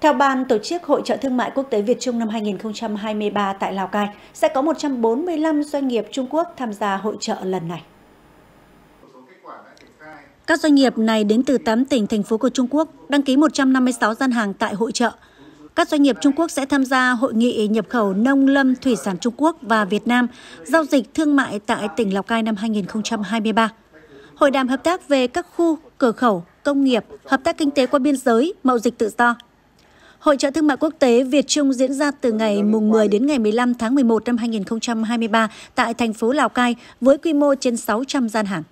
Theo Ban tổ chức Hội trợ Thương mại Quốc tế Việt Trung năm 2023 tại Lào Cai, sẽ có 145 doanh nghiệp Trung Quốc tham gia hội trợ lần này. Các doanh nghiệp này đến từ 8 tỉnh, thành phố của Trung Quốc, đăng ký 156 gian hàng tại hội trợ. Các doanh nghiệp Trung Quốc sẽ tham gia hội nghị nhập khẩu nông lâm thủy sản Trung Quốc và Việt Nam, giao dịch thương mại tại tỉnh Lào Cai năm 2023. Hội đàm hợp tác về các khu, cửa khẩu, công nghiệp, hợp tác kinh tế qua biên giới, mậu dịch tự do Hội trợ thương mại quốc tế Việt Trung diễn ra từ ngày mùng 10 đến ngày 15 tháng 11 năm 2023 tại thành phố Lào Cai với quy mô trên 600 gian hàng.